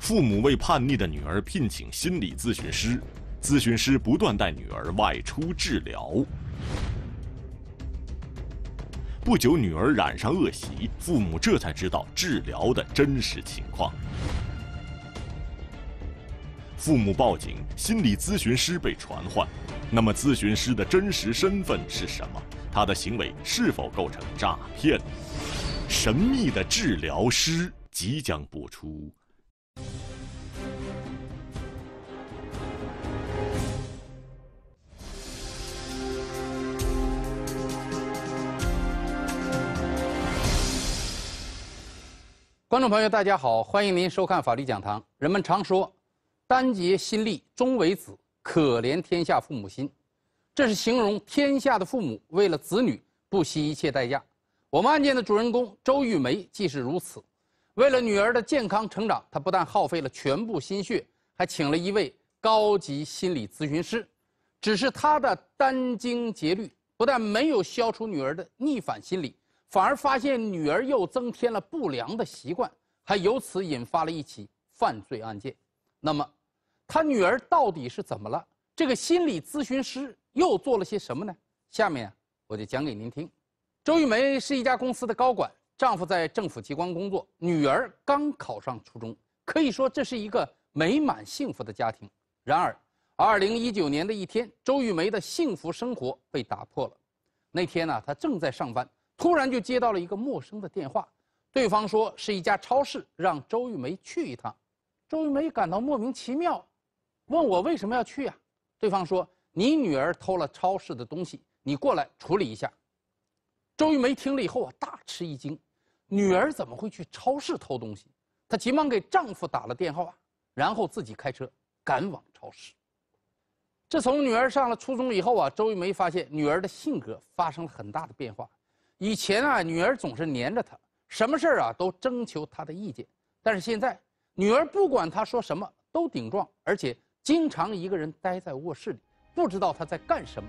父母为叛逆的女儿聘请心理咨询师，咨询师不断带女儿外出治疗。不久，女儿染上恶习，父母这才知道治疗的真实情况。父母报警，心理咨询师被传唤。那么，咨询师的真实身份是什么？他的行为是否构成诈骗？神秘的治疗师即将播出。观众朋友，大家好，欢迎您收看《法律讲堂》。人们常说，“单竭心力终为子，可怜天下父母心。”这是形容天下的父母为了子女不惜一切代价。我们案件的主人公周玉梅既是如此，为了女儿的健康成长，她不但耗费了全部心血，还请了一位高级心理咨询师。只是她的殚精竭虑，不但没有消除女儿的逆反心理。反而发现女儿又增添了不良的习惯，还由此引发了一起犯罪案件。那么，她女儿到底是怎么了？这个心理咨询师又做了些什么呢？下面我就讲给您听。周玉梅是一家公司的高管，丈夫在政府机关工作，女儿刚考上初中，可以说这是一个美满幸福的家庭。然而，2019年的一天，周玉梅的幸福生活被打破了。那天呢，她正在上班。突然就接到了一个陌生的电话，对方说是一家超市让周玉梅去一趟。周玉梅感到莫名其妙，问我为什么要去呀？对方说你女儿偷了超市的东西，你过来处理一下。周玉梅听了以后啊大吃一惊，女儿怎么会去超市偷东西？她急忙给丈夫打了电话，然后自己开车赶往超市。自从女儿上了初中以后啊，周玉梅发现女儿的性格发生了很大的变化。以前啊，女儿总是粘着他，什么事儿啊都征求他的意见。但是现在，女儿不管他说什么都顶撞，而且经常一个人待在卧室里，不知道她在干什么。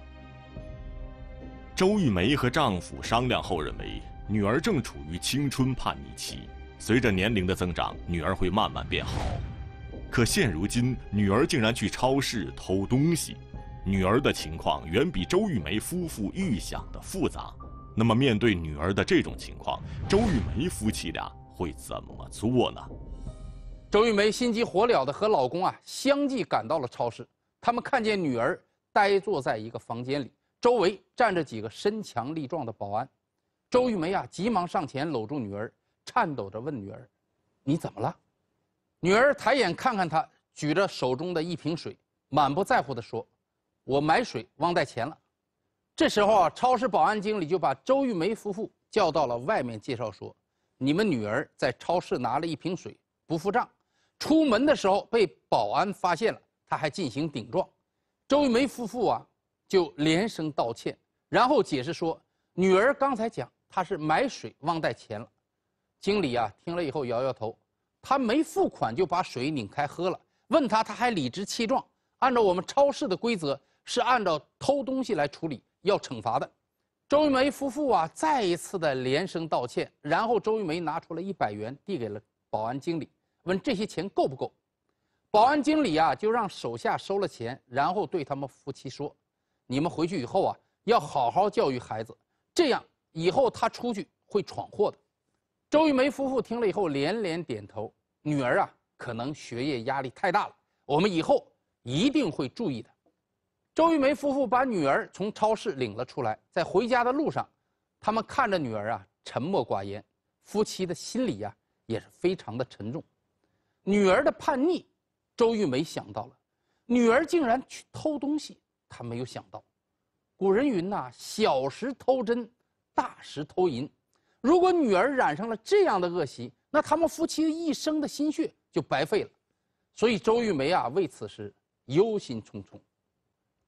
周玉梅和丈夫商量后认为，女儿正处于青春叛逆期，随着年龄的增长，女儿会慢慢变好。可现如今，女儿竟然去超市偷东西，女儿的情况远比周玉梅夫妇预想的复杂。那么，面对女儿的这种情况，周玉梅夫妻俩会怎么做呢？周玉梅心急火燎地和老公啊相继赶到了超市，他们看见女儿呆坐在一个房间里，周围站着几个身强力壮的保安。周玉梅啊急忙上前搂住女儿，颤抖着问女儿：“你怎么了？”女儿抬眼看看他，举着手中的一瓶水，满不在乎地说：“我买水忘带钱了。”这时候啊，超市保安经理就把周玉梅夫妇叫到了外面，介绍说：“你们女儿在超市拿了一瓶水，不付账，出门的时候被保安发现了，他还进行顶撞。”周玉梅夫妇啊，就连声道歉，然后解释说：“女儿刚才讲她是买水忘带钱了。”经理啊，听了以后摇摇头：“她没付款就把水拧开喝了，问她，她还理直气壮。按照我们超市的规则，是按照偷东西来处理。”要惩罚的，周玉梅夫妇啊，再一次的连声道歉。然后周玉梅拿出了一百元，递给了保安经理，问这些钱够不够。保安经理啊，就让手下收了钱，然后对他们夫妻说：“你们回去以后啊，要好好教育孩子，这样以后他出去会闯祸的。”周玉梅夫妇听了以后连连点头。女儿啊，可能学业压力太大了，我们以后一定会注意的。周玉梅夫妇把女儿从超市领了出来，在回家的路上，他们看着女儿啊，沉默寡言，夫妻的心里呀也是非常的沉重。女儿的叛逆，周玉梅想到了，女儿竟然去偷东西，她没有想到。古人云呐：“小时偷针，大时偷银。”如果女儿染上了这样的恶习，那他们夫妻一生的心血就白费了。所以周玉梅啊，为此事忧心忡忡。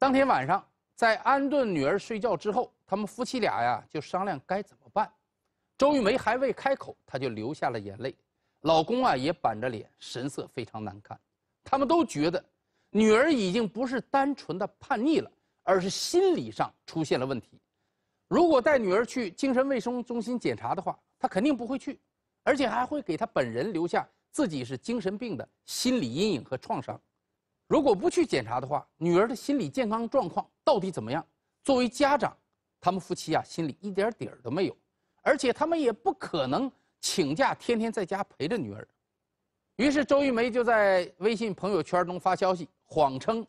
当天晚上，在安顿女儿睡觉之后，他们夫妻俩呀就商量该怎么办。周玉梅还未开口，她就流下了眼泪。老公啊也板着脸，神色非常难看。他们都觉得，女儿已经不是单纯的叛逆了，而是心理上出现了问题。如果带女儿去精神卫生中心检查的话，她肯定不会去，而且还会给她本人留下自己是精神病的心理阴影和创伤。如果不去检查的话，女儿的心理健康状况到底怎么样？作为家长，他们夫妻啊心里一点底儿都没有，而且他们也不可能请假天天在家陪着女儿。于是周玉梅就在微信朋友圈中发消息，谎称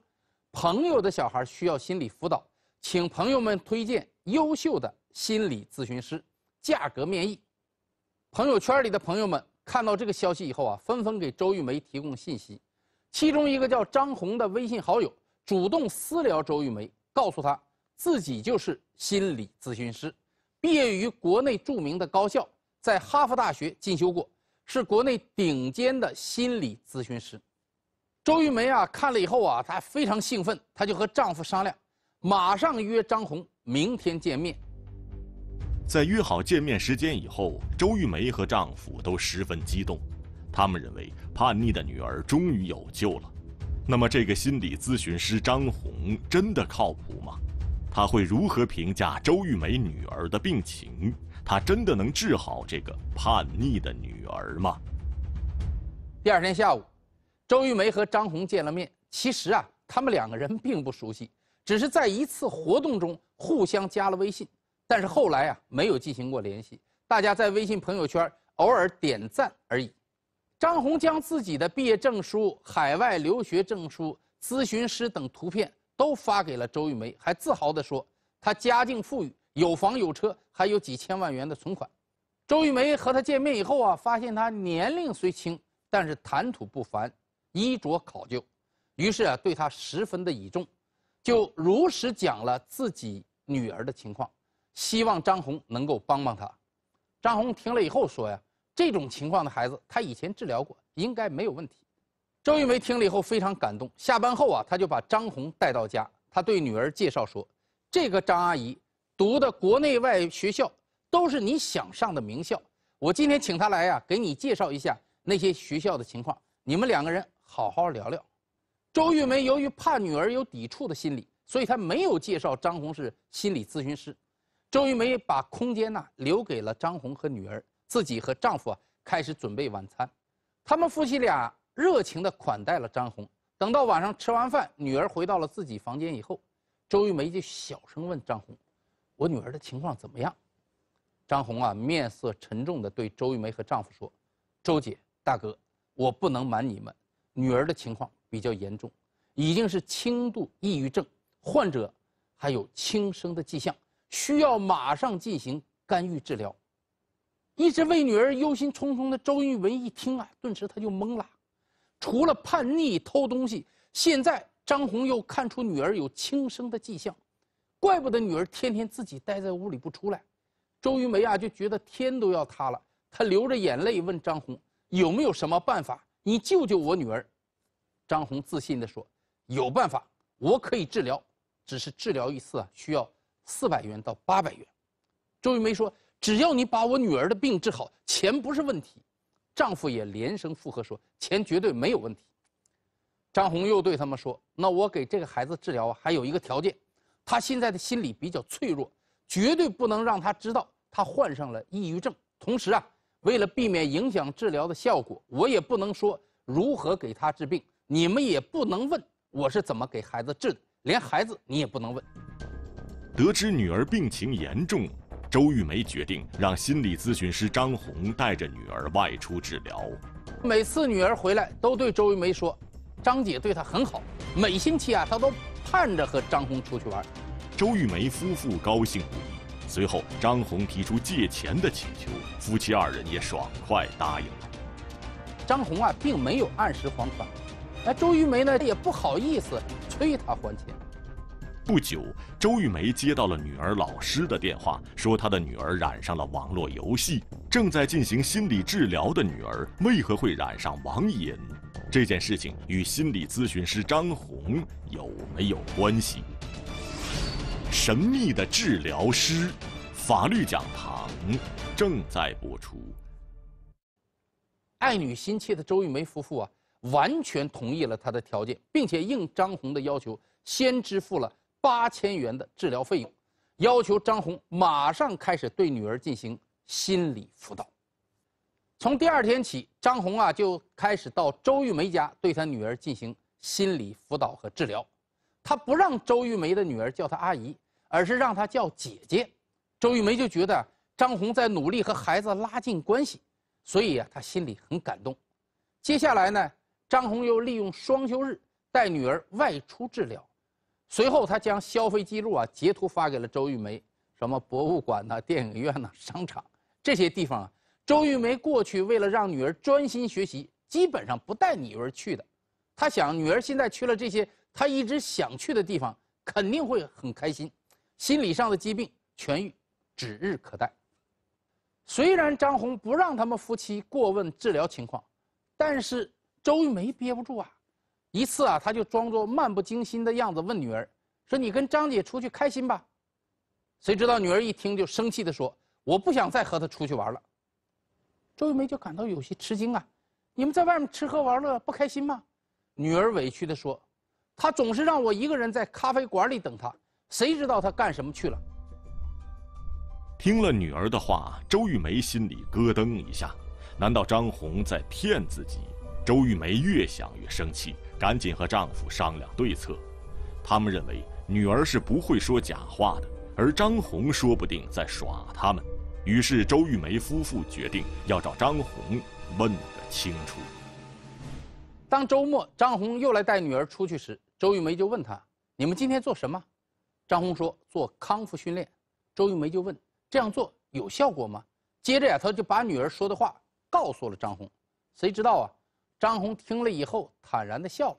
朋友的小孩需要心理辅导，请朋友们推荐优秀的心理咨询师，价格面议。朋友圈里的朋友们看到这个消息以后啊，纷纷给周玉梅提供信息。其中一个叫张红的微信好友主动私聊周玉梅，告诉她自己就是心理咨询师，毕业于国内著名的高校，在哈佛大学进修过，是国内顶尖的心理咨询师。周玉梅啊，看了以后啊，她非常兴奋，她就和丈夫商量，马上约张红明天见面。在约好见面时间以后，周玉梅和丈夫都十分激动。他们认为叛逆的女儿终于有救了，那么这个心理咨询师张红真的靠谱吗？他会如何评价周玉梅女儿的病情？他真的能治好这个叛逆的女儿吗？第二天下午，周玉梅和张红见了面。其实啊，他们两个人并不熟悉，只是在一次活动中互相加了微信，但是后来啊，没有进行过联系，大家在微信朋友圈偶尔点赞而已。张红将自己的毕业证书、海外留学证书、咨询师等图片都发给了周玉梅，还自豪地说：“她家境富裕，有房有车，还有几千万元的存款。”周玉梅和他见面以后啊，发现他年龄虽轻，但是谈吐不凡，衣着考究，于是啊，对他十分的倚重，就如实讲了自己女儿的情况，希望张红能够帮帮他。张红听了以后说呀。这种情况的孩子，他以前治疗过，应该没有问题。周玉梅听了以后非常感动。下班后啊，她就把张红带到家。她对女儿介绍说：“这个张阿姨读的国内外学校都是你想上的名校。我今天请她来呀，给你介绍一下那些学校的情况。你们两个人好好聊聊。”周玉梅由于怕女儿有抵触的心理，所以她没有介绍张红是心理咨询师。周玉梅把空间呢留给了张红和女儿。自己和丈夫开始准备晚餐，他们夫妻俩热情地款待了张红。等到晚上吃完饭，女儿回到了自己房间以后，周玉梅就小声问张红：“我女儿的情况怎么样？”张红啊，面色沉重地对周玉梅和丈夫说：“周姐、大哥，我不能瞒你们，女儿的情况比较严重，已经是轻度抑郁症患者，还有轻生的迹象，需要马上进行干预治疗。”一直为女儿忧心忡忡的周云梅一听啊，顿时他就懵了。除了叛逆、偷东西，现在张红又看出女儿有轻生的迹象，怪不得女儿天天自己待在屋里不出来。周云梅啊，就觉得天都要塌了。她流着眼泪问张红：“有没有什么办法？你救救我女儿？”张红自信地说：“有办法，我可以治疗，只是治疗一次啊，需要四百元到八百元。”周云梅说。只要你把我女儿的病治好，钱不是问题。丈夫也连声附和说：“钱绝对没有问题。”张红又对他们说：“那我给这个孩子治疗还有一个条件，他现在的心理比较脆弱，绝对不能让他知道他患上了抑郁症。同时啊，为了避免影响治疗的效果，我也不能说如何给他治病，你们也不能问我是怎么给孩子治的，连孩子你也不能问。”得知女儿病情严重。周玉梅决定让心理咨询师张红带着女儿外出治疗。每次女儿回来，都对周玉梅说：“张姐对她很好，每星期啊，她都盼着和张红出去玩。”周玉梅夫妇高兴。随后，张红提出借钱的请求，夫妻二人也爽快答应了。张红啊，并没有按时还款，那周玉梅呢，也不好意思催他还钱。不久，周玉梅接到了女儿老师的电话，说她的女儿染上了网络游戏，正在进行心理治疗的女儿为何会染上网瘾？这件事情与心理咨询师张红有没有关系？神秘的治疗师，法律讲堂正在播出。爱女心切的周玉梅夫妇啊，完全同意了他的条件，并且应张红的要求，先支付了。八千元的治疗费用，要求张红马上开始对女儿进行心理辅导。从第二天起，张红啊就开始到周玉梅家对她女儿进行心理辅导和治疗。她不让周玉梅的女儿叫她阿姨，而是让她叫姐姐。周玉梅就觉得张红在努力和孩子拉近关系，所以啊，她心里很感动。接下来呢，张红又利用双休日带女儿外出治疗。随后，他将消费记录啊截图发给了周玉梅，什么博物馆呐、电影院呐、商场这些地方啊。周玉梅过去为了让女儿专心学习，基本上不带女儿去的。他想，女儿现在去了这些她一直想去的地方，肯定会很开心，心理上的疾病痊愈指日可待。虽然张红不让他们夫妻过问治疗情况，但是周玉梅憋不住啊。一次啊，他就装作漫不经心的样子问女儿：“说你跟张姐出去开心吧？”谁知道女儿一听就生气的说：“我不想再和他出去玩了。”周玉梅就感到有些吃惊啊，“你们在外面吃喝玩乐不开心吗？”女儿委屈的说：“他总是让我一个人在咖啡馆里等他，谁知道他干什么去了？”听了女儿的话，周玉梅心里咯噔一下，难道张红在骗自己？周玉梅越想越生气。赶紧和丈夫商量对策。他们认为女儿是不会说假话的，而张红说不定在耍他们。于是周玉梅夫妇决定要找张红问个清楚。当周末张红又来带女儿出去时，周玉梅就问他：“你们今天做什么？”张红说：“做康复训练。”周玉梅就问：“这样做有效果吗？”接着呀，他就把女儿说的话告诉了张红。谁知道啊？张红听了以后，坦然地笑了，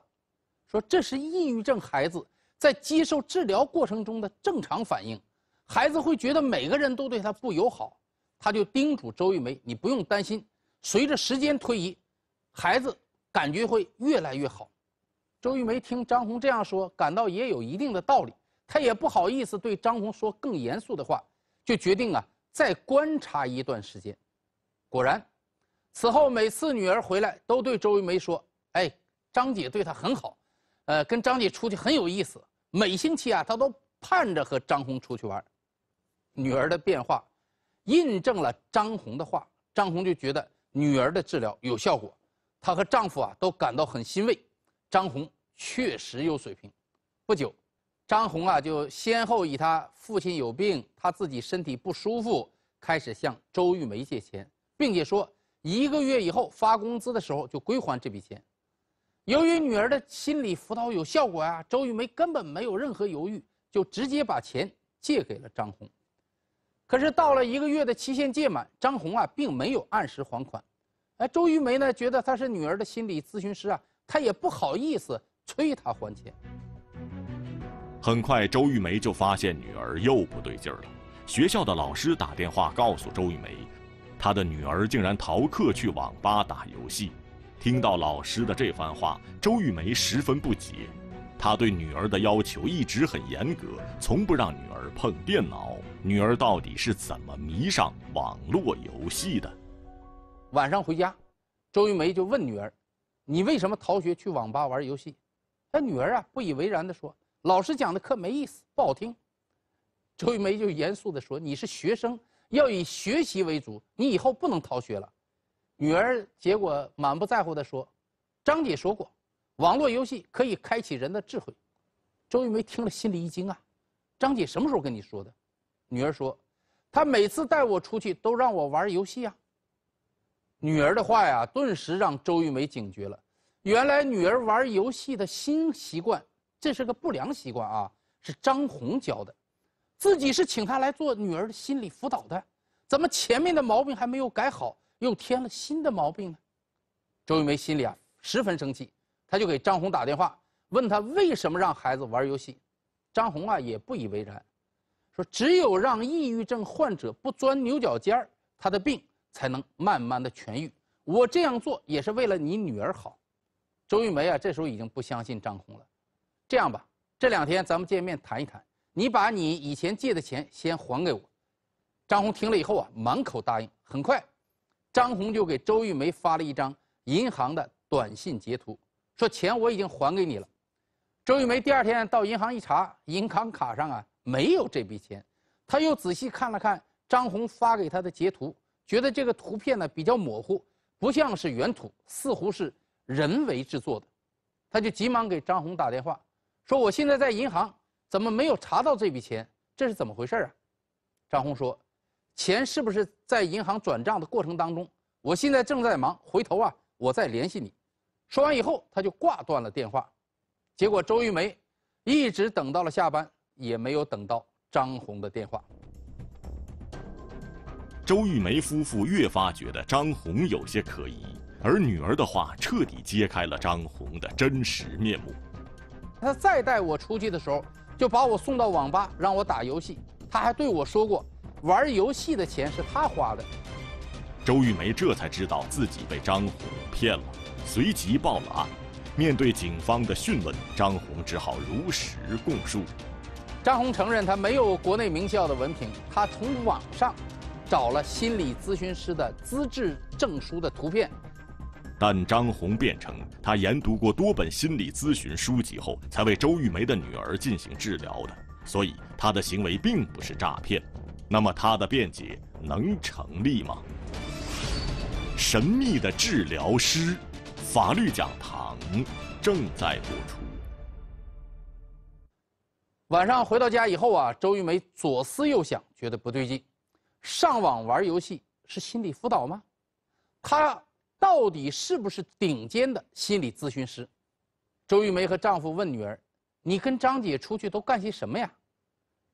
说：“这是抑郁症孩子在接受治疗过程中的正常反应，孩子会觉得每个人都对他不友好。”他就叮嘱周玉梅：“你不用担心，随着时间推移，孩子感觉会越来越好。”周玉梅听张红这样说，感到也有一定的道理，她也不好意思对张红说更严肃的话，就决定啊，再观察一段时间。果然。此后每次女儿回来，都对周玉梅说：“哎，张姐对她很好，呃，跟张姐出去很有意思。每星期啊，她都盼着和张红出去玩。”女儿的变化，印证了张红的话。张红就觉得女儿的治疗有效果，她和丈夫啊都感到很欣慰。张红确实有水平。不久，张红啊就先后以她父亲有病，她自己身体不舒服，开始向周玉梅借钱，并且说。一个月以后发工资的时候就归还这笔钱。由于女儿的心理辅导有效果啊，周玉梅根本没有任何犹豫，就直接把钱借给了张红。可是到了一个月的期限届满，张红啊并没有按时还款。哎，周玉梅呢觉得她是女儿的心理咨询师啊，她也不好意思催她还钱。很快，周玉梅就发现女儿又不对劲了，学校的老师打电话告诉周玉梅。他的女儿竟然逃课去网吧打游戏，听到老师的这番话，周玉梅十分不解。她对女儿的要求一直很严格，从不让女儿碰电脑。女儿到底是怎么迷上网络游戏的？晚上回家，周玉梅就问女儿：“你为什么逃学去网吧玩游戏？”那女儿啊不以为然地说：“老师讲的课没意思，不好听。”周玉梅就严肃地说：“你是学生。”要以学习为主，你以后不能逃学了。女儿结果满不在乎地说：“张姐说过，网络游戏可以开启人的智慧。”周玉梅听了心里一惊啊，“张姐什么时候跟你说的？”女儿说：“她每次带我出去都让我玩游戏啊。”女儿的话呀，顿时让周玉梅警觉了，原来女儿玩游戏的新习惯，这是个不良习惯啊，是张红教的。自己是请他来做女儿的心理辅导的，怎么前面的毛病还没有改好，又添了新的毛病呢？周玉梅心里啊十分生气，她就给张红打电话，问她为什么让孩子玩游戏。张红啊也不以为然，说：“只有让抑郁症患者不钻牛角尖儿，他的病才能慢慢的痊愈。我这样做也是为了你女儿好。”周玉梅啊这时候已经不相信张红了，这样吧，这两天咱们见面谈一谈。你把你以前借的钱先还给我，张红听了以后啊，满口答应。很快，张红就给周玉梅发了一张银行的短信截图，说钱我已经还给你了。周玉梅第二天到银行一查，银行卡上啊没有这笔钱。他又仔细看了看张红发给他的截图，觉得这个图片呢比较模糊，不像是原图，似乎是人为制作的。他就急忙给张红打电话，说我现在在银行。怎么没有查到这笔钱？这是怎么回事啊？张红说：“钱是不是在银行转账的过程当中？我现在正在忙，回头啊，我再联系你。”说完以后，他就挂断了电话。结果周玉梅一直等到了下班，也没有等到张红的电话。周玉梅夫妇越发觉得张红有些可疑，而女儿的话彻底揭开了张红的真实面目。他再带我出去的时候。就把我送到网吧，让我打游戏。他还对我说过，玩游戏的钱是他花的。周玉梅这才知道自己被张红骗了，随即报了案。面对警方的讯问，张红只好如实供述。张红承认他没有国内名校的文凭，他从网上找了心理咨询师的资质证书的图片。但张红辩称，他研读过多本心理咨询书籍后，才为周玉梅的女儿进行治疗的，所以他的行为并不是诈骗。那么，他的辩解能成立吗？神秘的治疗师，法律讲堂正在播出。晚上回到家以后啊，周玉梅左思右想，觉得不对劲。上网玩游戏是心理辅导吗？他。到底是不是顶尖的心理咨询师？周玉梅和丈夫问女儿：“你跟张姐出去都干些什么呀？”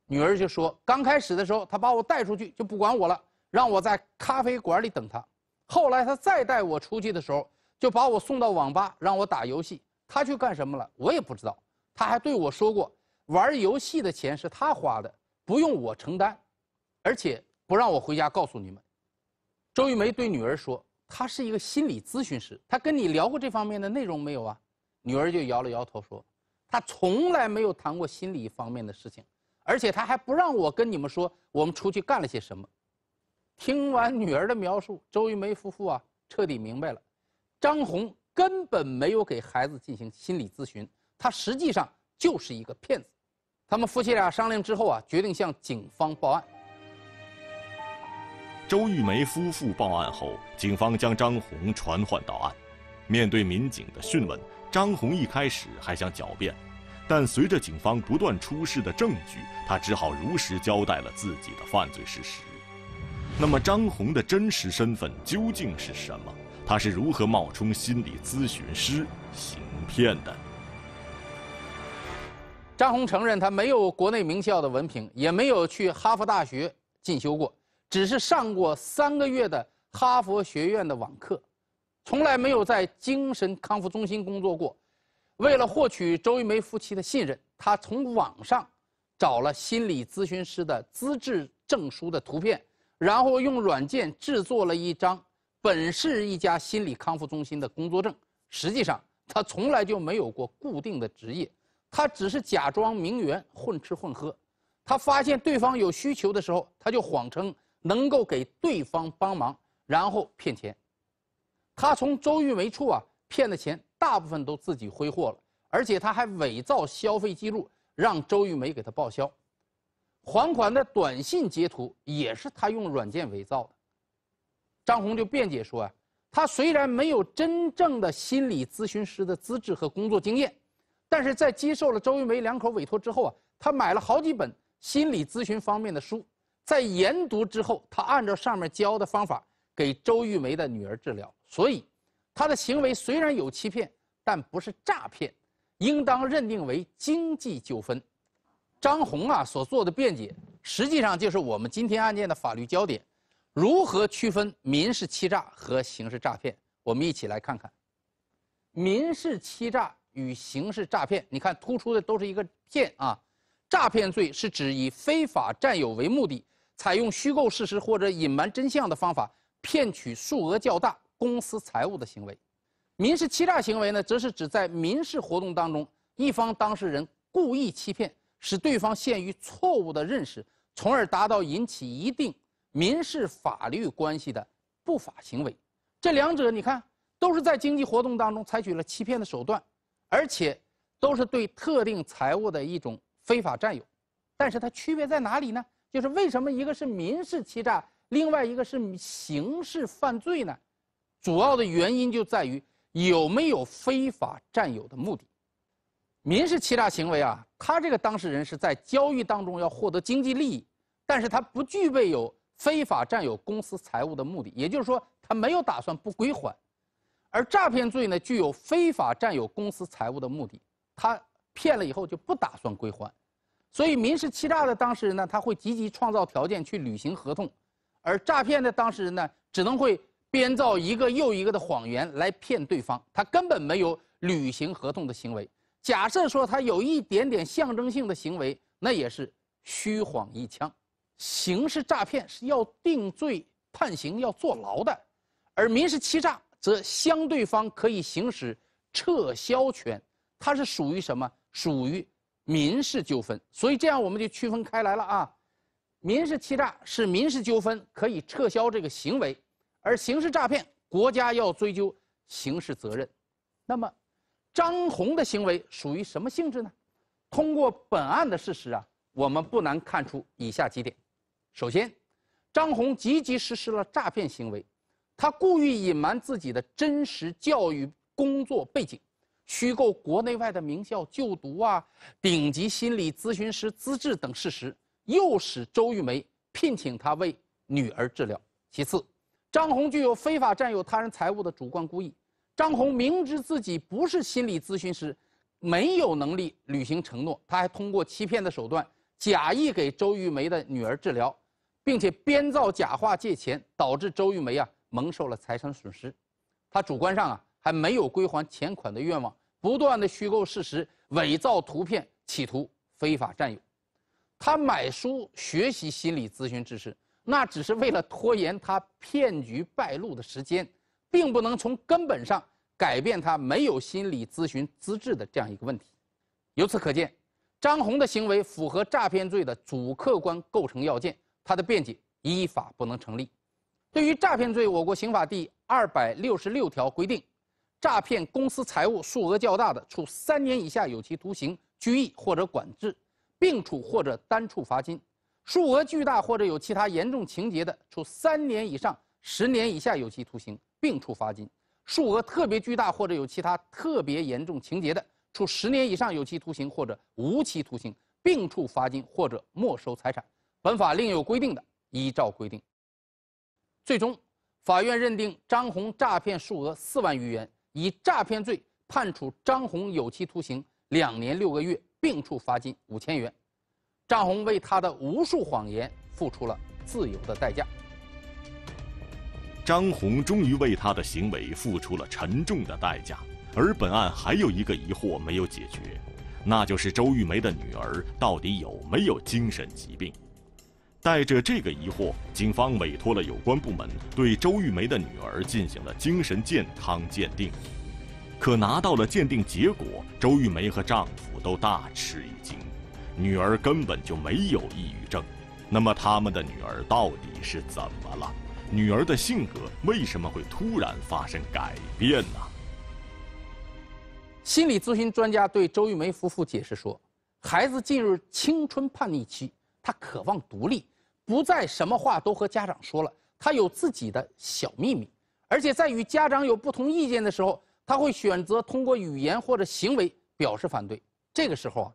女儿就说：“刚开始的时候，她把我带出去就不管我了，让我在咖啡馆里等她。后来她再带我出去的时候，就把我送到网吧，让我打游戏。她去干什么了，我也不知道。她还对我说过，玩游戏的钱是她花的，不用我承担，而且不让我回家告诉你们。”周玉梅对女儿说。他是一个心理咨询师，他跟你聊过这方面的内容没有啊？女儿就摇了摇头说：“他从来没有谈过心理方面的事情，而且他还不让我跟你们说我们出去干了些什么。”听完女儿的描述，周玉梅夫妇啊彻底明白了，张红根本没有给孩子进行心理咨询，他实际上就是一个骗子。他们夫妻俩商量之后啊，决定向警方报案。周玉梅夫妇报案后，警方将张红传唤到案。面对民警的讯问，张红一开始还想狡辩，但随着警方不断出示的证据，他只好如实交代了自己的犯罪事实。那么，张红的真实身份究竟是什么？他是如何冒充心理咨询师行骗的？张红承认，他没有国内名校的文凭，也没有去哈佛大学进修过。只是上过三个月的哈佛学院的网课，从来没有在精神康复中心工作过。为了获取周玉梅夫妻的信任，他从网上找了心理咨询师的资质证书的图片，然后用软件制作了一张本市一家心理康复中心的工作证。实际上，他从来就没有过固定的职业，他只是假装名媛混吃混喝。他发现对方有需求的时候，他就谎称。能够给对方帮忙，然后骗钱。他从周玉梅处啊骗的钱大部分都自己挥霍了，而且他还伪造消费记录，让周玉梅给他报销。还款的短信截图也是他用软件伪造的。张红就辩解说啊，他虽然没有真正的心理咨询师的资质和工作经验，但是在接受了周玉梅两口委托之后啊，他买了好几本心理咨询方面的书。在研读之后，他按照上面教的方法给周玉梅的女儿治疗，所以他的行为虽然有欺骗，但不是诈骗，应当认定为经济纠纷。张红啊所做的辩解，实际上就是我们今天案件的法律焦点：如何区分民事欺诈和刑事诈骗？我们一起来看看，民事欺诈与刑事诈骗，你看突出的都是一个“骗”啊。诈骗罪是指以非法占有为目的，采用虚构事实或者隐瞒真相的方法，骗取数额较大公私财物的行为。民事欺诈行为呢，则是指在民事活动当中，一方当事人故意欺骗，使对方陷于错误的认识，从而达到引起一定民事法律关系的不法行为。这两者，你看，都是在经济活动当中采取了欺骗的手段，而且都是对特定财物的一种。非法占有，但是它区别在哪里呢？就是为什么一个是民事欺诈，另外一个是刑事犯罪呢？主要的原因就在于有没有非法占有的目的。民事欺诈行为啊，他这个当事人是在交易当中要获得经济利益，但是他不具备有非法占有公司财物的目的，也就是说他没有打算不归还。而诈骗罪呢，具有非法占有公司财物的目的，他。骗了以后就不打算归还，所以民事欺诈的当事人呢，他会积极创造条件去履行合同，而诈骗的当事人呢，只能会编造一个又一个的谎言来骗对方，他根本没有履行合同的行为。假设说他有一点点象征性的行为，那也是虚晃一枪。刑事诈骗是要定罪判刑要坐牢的，而民事欺诈则相对方可以行使撤销权，它是属于什么？属于民事纠纷，所以这样我们就区分开来了啊。民事欺诈是民事纠纷，可以撤销这个行为；而刑事诈骗，国家要追究刑事责任。那么，张红的行为属于什么性质呢？通过本案的事实啊，我们不难看出以下几点：首先，张红积极实施了诈骗行为，他故意隐瞒自己的真实教育工作背景。虚构国内外的名校就读啊、顶级心理咨询师资质等事实，诱使周玉梅聘请他为女儿治疗。其次，张红具有非法占有他人财物的主观故意。张红明知自己不是心理咨询师，没有能力履行承诺，他还通过欺骗的手段，假意给周玉梅的女儿治疗，并且编造假话借钱，导致周玉梅啊蒙受了财产损失。他主观上啊还没有归还钱款的愿望。不断的虚构事实、伪造图片，企图非法占有。他买书学习心理咨询知识，那只是为了拖延他骗局败露的时间，并不能从根本上改变他没有心理咨询资质的这样一个问题。由此可见，张红的行为符合诈骗罪的主客观构成要件，他的辩解依法不能成立。对于诈骗罪，我国刑法第二百六十六条规定。诈骗公私财物数额较大的，处三年以下有期徒刑、拘役或者管制，并处或者单处罚金；数额巨大或者有其他严重情节的，处三年以上十年以下有期徒刑，并处罚金；数额特别巨大或者有其他特别严重情节的，处十年以上有期徒刑或者无期徒刑，并处罚金或者没收财产。本法另有规定的，依照规定。最终，法院认定张红诈骗数额四万余元。以诈骗罪判处张红有期徒刑两年六个月，并处罚金五千元。张红为他的无数谎言付出了自由的代价。张红终于为他的行为付出了沉重的代价。而本案还有一个疑惑没有解决，那就是周玉梅的女儿到底有没有精神疾病？带着这个疑惑，警方委托了有关部门对周玉梅的女儿进行了精神健康鉴定。可拿到了鉴定结果，周玉梅和丈夫都大吃一惊，女儿根本就没有抑郁症。那么他们的女儿到底是怎么了？女儿的性格为什么会突然发生改变呢？心理咨询专家对周玉梅夫妇解释说，孩子进入青春叛逆期，他渴望独立。不再什么话都和家长说了，他有自己的小秘密，而且在与家长有不同意见的时候，他会选择通过语言或者行为表示反对。这个时候啊，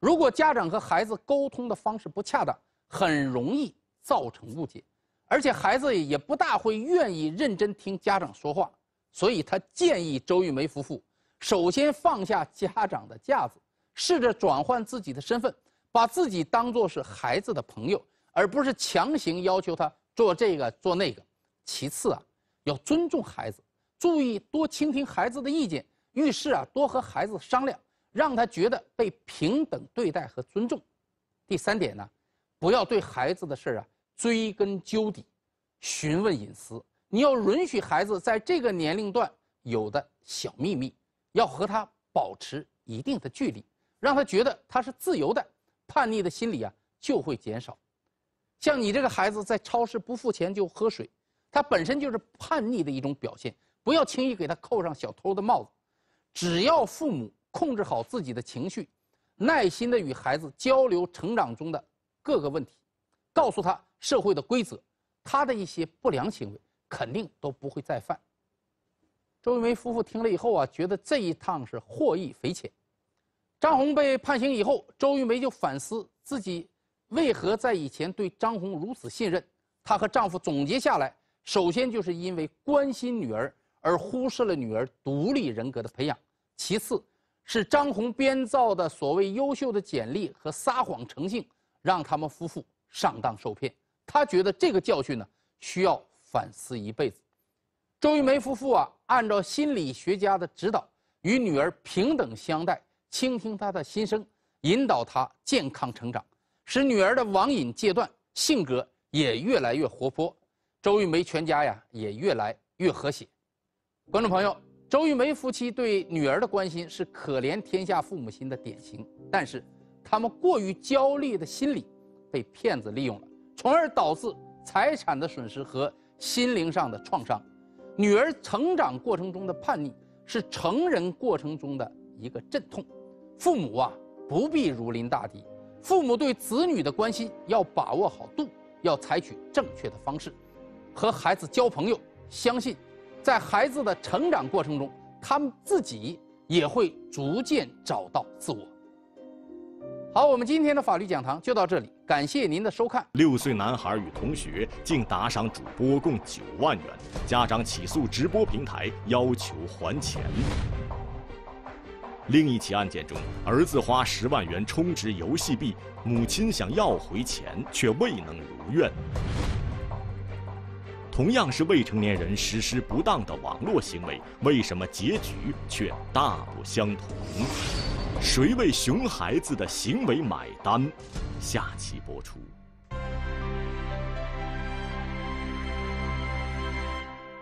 如果家长和孩子沟通的方式不恰当，很容易造成误解，而且孩子也不大会愿意认真听家长说话。所以，他建议周玉梅夫妇首先放下家长的架子，试着转换自己的身份，把自己当作是孩子的朋友。而不是强行要求他做这个做那个。其次啊，要尊重孩子，注意多倾听孩子的意见，遇事啊多和孩子商量，让他觉得被平等对待和尊重。第三点呢，不要对孩子的事儿啊追根究底，询问隐私。你要允许孩子在这个年龄段有的小秘密，要和他保持一定的距离，让他觉得他是自由的，叛逆的心理啊就会减少。像你这个孩子在超市不付钱就喝水，他本身就是叛逆的一种表现。不要轻易给他扣上小偷的帽子。只要父母控制好自己的情绪，耐心地与孩子交流成长中的各个问题，告诉他社会的规则，他的一些不良行为肯定都不会再犯。周玉梅夫妇听了以后啊，觉得这一趟是获益匪浅。张红被判刑以后，周玉梅就反思自己。为何在以前对张红如此信任？她和丈夫总结下来，首先就是因为关心女儿而忽视了女儿独立人格的培养；其次，是张红编造的所谓优秀的简历和撒谎成性，让他们夫妇上当受骗。她觉得这个教训呢，需要反思一辈子。周玉梅夫妇啊，按照心理学家的指导，与女儿平等相待，倾听她的心声，引导她健康成长。使女儿的网瘾戒断，性格也越来越活泼，周玉梅全家呀也越来越和谐。观众朋友，周玉梅夫妻对女儿的关心是可怜天下父母心的典型，但是他们过于焦虑的心理被骗子利用了，从而导致财产的损失和心灵上的创伤。女儿成长过程中的叛逆是成人过程中的一个阵痛，父母啊不必如临大敌。父母对子女的关心要把握好度，要采取正确的方式，和孩子交朋友。相信，在孩子的成长过程中，他们自己也会逐渐找到自我。好，我们今天的法律讲堂就到这里，感谢您的收看。六岁男孩与同学竟打赏主播共九万元，家长起诉直播平台要求还钱。另一起案件中，儿子花十万元充值游戏币，母亲想要回钱却未能如愿。同样是未成年人实施不当的网络行为，为什么结局却大不相同？谁为熊孩子的行为买单？下期播出。